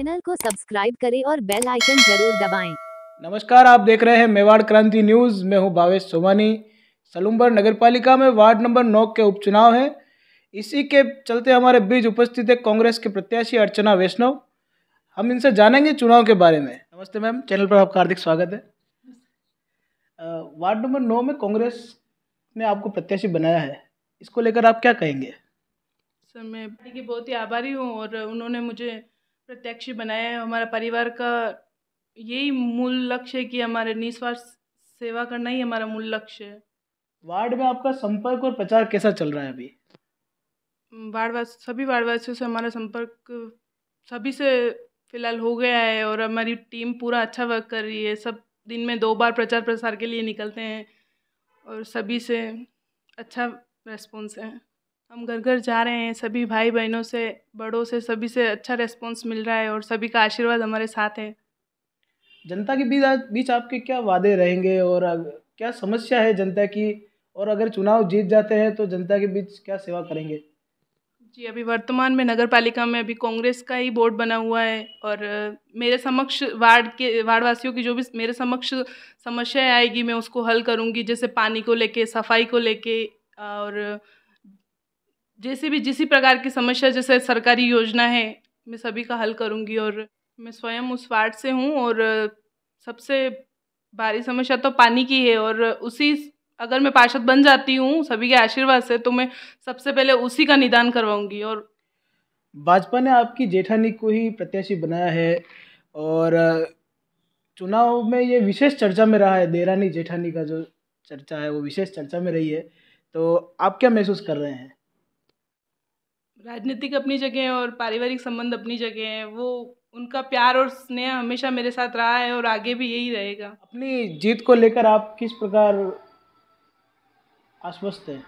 Channel को subscribe करें और बेल आइकन जरूर दबाएं। नमस्कार आप देख रहे हैं मेवाड़ क्रांति न्यूज मैं हूं भावेश सोमानी सलूम्बर नगर पालिका में वार्ड नंबर नौ के उपचुनाव है इसी के चलते हमारे बीच उपस्थित है कांग्रेस के प्रत्याशी अर्चना वैष्णव हम इनसे जानेंगे चुनाव के बारे में नमस्ते मैम चैनल पर आपका हार्दिक स्वागत है वार्ड नंबर नौ में कांग्रेस ने आपको प्रत्याशी बनाया है इसको लेकर आप क्या कहेंगे सर मैं पार्टी की बहुत ही आभारी हूँ और उन्होंने मुझे प्रत्याशी बनाए हमारा परिवार का यही मूल लक्ष्य है कि हमारे निस्वार्थ सेवा करना ही हमारा मूल लक्ष्य है वार्ड में आपका संपर्क और प्रचार कैसा चल रहा है अभी वार्डवास सभी वार्डवासियों से हमारा संपर्क सभी से फिलहाल हो गया है और हमारी टीम पूरा अच्छा वर्क कर रही है सब दिन में दो बार प्रचार प्रसार के लिए निकलते हैं और सभी से अच्छा रेस्पॉन्स है हम घर घर जा रहे हैं सभी भाई बहनों से बड़ों से सभी से अच्छा रेस्पॉन्स मिल रहा है और सभी का आशीर्वाद हमारे साथ है जनता के बीच बीच आपके क्या वादे रहेंगे और क्या समस्या है जनता की और अगर चुनाव जीत जाते हैं तो जनता के बीच क्या सेवा करेंगे जी अभी वर्तमान में नगर पालिका में अभी कांग्रेस का ही बोर्ड बना हुआ है और मेरे समक्ष वार्ड के वार्ड वासियों की जो भी मेरे समक्ष समस्याएं आएगी मैं उसको हल करूंगी जैसे पानी को लेके सफाई को लेके और जैसे भी जिस प्रकार की समस्या जैसे सरकारी योजना है मैं सभी का हल करूँगी और मैं स्वयं उस वार्ड से हूँ और सबसे भारी समस्या तो पानी की है और उसी अगर मैं पार्षद बन जाती हूँ सभी के आशीर्वाद से तो मैं सबसे पहले उसी का निदान करवाऊंगी और भाजपा ने आपकी जेठानी को ही प्रत्याशी बनाया है और चुनाव में ये विशेष चर्चा में रहा है देरानी जेठानी का जो चर्चा है वो विशेष चर्चा में रही है तो आप क्या महसूस कर रहे हैं राजनीतिक अपनी जगह है और पारिवारिक संबंध अपनी जगह है वो उनका प्यार और स्नेह हमेशा मेरे साथ रहा है और आगे भी यही रहेगा अपनी जीत को लेकर आप किस प्रकार आश्वस्त हैं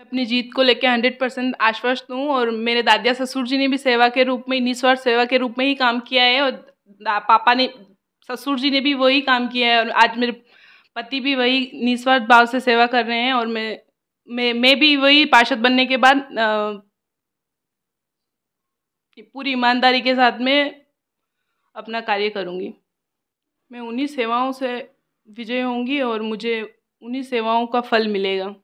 अपनी जीत को लेकर हंड्रेड परसेंट आश्वस्त हूँ और मेरे दादिया ससुर जी ने भी सेवा के रूप में निस्वार्थ सेवा के रूप में ही काम किया है और पापा ने ससुर जी ने भी वही काम किया है और आज मेरे पति भी वही निस्वार्थ भाव से सेवा कर रहे हैं और मैं मैं मैं भी वही पार्षद बनने के बाद पूरी ईमानदारी के साथ में अपना कार्य करूँगी मैं उन्हीं सेवाओं से विजय होंगी और मुझे उन्हीं सेवाओं का फल मिलेगा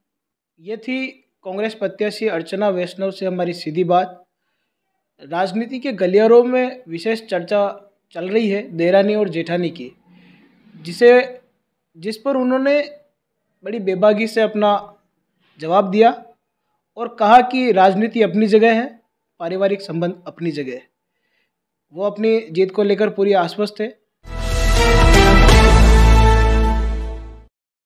ये थी कांग्रेस प्रत्याशी अर्चना वैष्णव से हमारी सीधी बात राजनीति के गलियारों में विशेष चर्चा चल रही है देरानी और जेठानी की जिसे जिस पर उन्होंने बड़ी बेबागी से अपना जवाब दिया और कहा कि राजनीति अपनी जगह है पारिवारिक संबंध अपनी जगह है वो अपनी जीत को लेकर पूरी आश्वस्त है